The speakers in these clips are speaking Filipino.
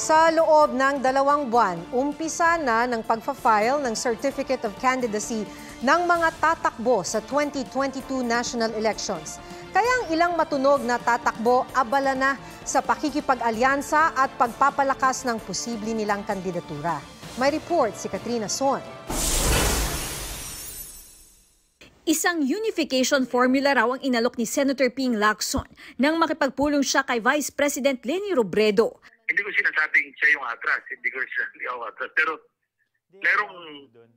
Sa loob ng dalawang buwan, umpisa na ng pagfafile ng Certificate of Candidacy ng mga tatakbo sa 2022 national elections. Kaya ang ilang matunog na tatakbo abala na sa pakikipag-alyansa at pagpapalakas ng posibleng nilang kandidatura. May report si Katrina Son. Isang unification formula raw ang inalok ni Senator Ping Lacson nang makipagpulong siya kay Vice President Leni Robredo. Hindi ko sinasabing siya yung atras. Hindi ko siya yung atras. Pero merong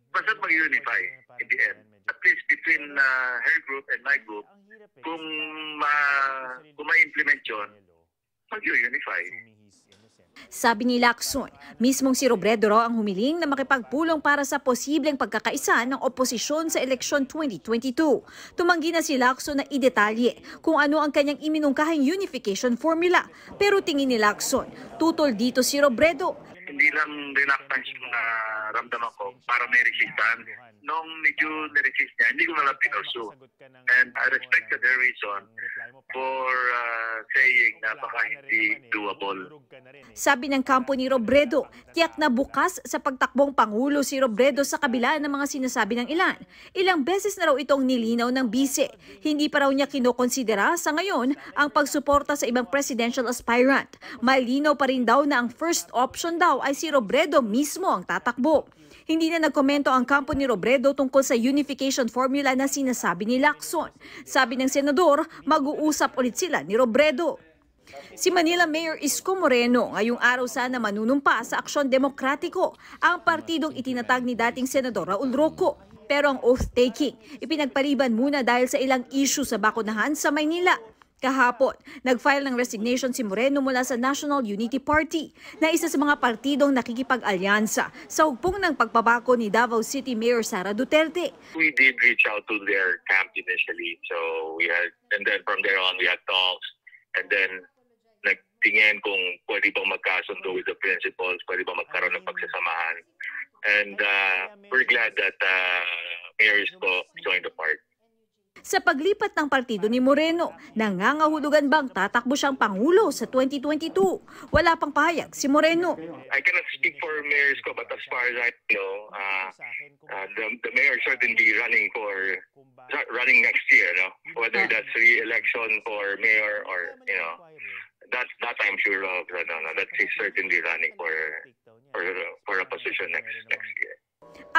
basta mag-unify in the end. At least between uh, her group and my group, eh. kung, ma, kung ma-implement yun, mag-unify. Sabi ni Lacson, mismong si Robredo raw ang humiling na makipagpulong para sa posibleng pagkakaisa ng oposisyon sa eleksyon 2022. Tumanggi na si Lacson na idetalye kung ano ang kanyang iminungkahang unification formula. Pero tingin ni Lacson, tutol dito si Robredo. Hindi lang reluctance na ramdaman ko para may resistance nung medyo na-resist niya, hindi ko nalang pinursue. And I ano, respected their reason for uh, saying na baka hindi eh, doable. Eh. Sabi ng kampo ni Robredo, tiyak na bukas sa pagtakbong Pangulo si Robredo sa kabila ng mga sinasabi ng ilan. Ilang beses na raw itong nilinaw ng bise. Hindi pa raw niya kinokonsidera sa ngayon ang pagsuporta sa ibang presidential aspirant. Malinaw pa rin daw na ang first option daw ay si Robredo mismo ang tatakbo. Hindi na nagkomento ang kampo ni Robredo tungkol sa unification formula na sinasabi ni Lacson. Sabi ng senador, mag-uusap ulit sila ni Robredo. Si Manila Mayor Isko Moreno ngayong araw sana manunumpa sa Aksyon Demokratiko, ang partidong itinatag ni dating Senador Raul Roco. Pero ang oath-taking, ipinagpaliban muna dahil sa ilang issue sa Bakunahan sa Maynila. Kahapon, nag-file ng resignation si Moreno mula sa National Unity Party na isa sa mga partidong nakikipag-alyansa sa hugpong ng pagbabako ni Davao City Mayor Sara Duterte. We did reach out to their camp initially. So we had, and then from there on we had talks. And then nagtingin kung pwede bang magkasundo with the principals, pwede bang magkaroon ng pagsasamahan. And uh, we're glad that uh, Mayor is joined the party sa paglipat ng partido ni Moreno. Nangangahulugan bang tatakbo siyang Pangulo sa 2022? Wala pang pahayag si Moreno. I cannot speak for Mayor Esco but as far as I know, uh, uh, the, the mayor certainly running for running next year, no? whether ah. that's re-election for mayor or, you know, that, that I'm sure of. No, no, that he's certainly running for, for, for a position next, next year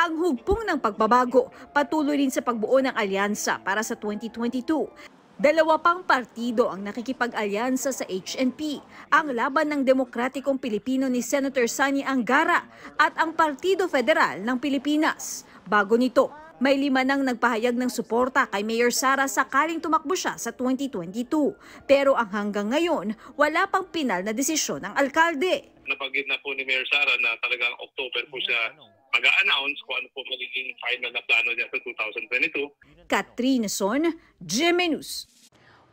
ang hugpong ng pagbabago, patuloy rin sa pagbuo ng alyansa para sa 2022. Dalawa pang partido ang nakikipag-alyansa sa HNP, ang Laban ng Demokratikong Pilipino ni Senator Sani Angara at ang Partido Federal ng Pilipinas. Bago nito, may lima nang nagpahayag ng suporta kay Mayor Sara sakaling tumakbo siya sa 2022. Pero ang hanggang ngayon, wala pang pinal na desisyon ng alkalde. Nabanggit na po ni Mayor Sara na talagang October po siya ano? mag-a-announce kung ano po magiging final na plano niya sa 2022. Katrina Son, Jimenez.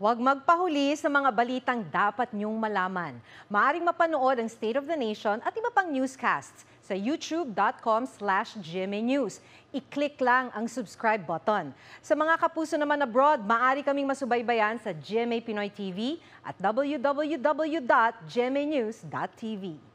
Huwag magpahuli sa mga balitang dapat niyong malaman. Maaring mapanood ang State of the Nation at iba pang newscasts sa youtube.com slash News. I-click lang ang subscribe button. Sa mga kapuso naman abroad, maaari kaming masubaybayan sa GMA Pinoy TV at www.gmanews.tv.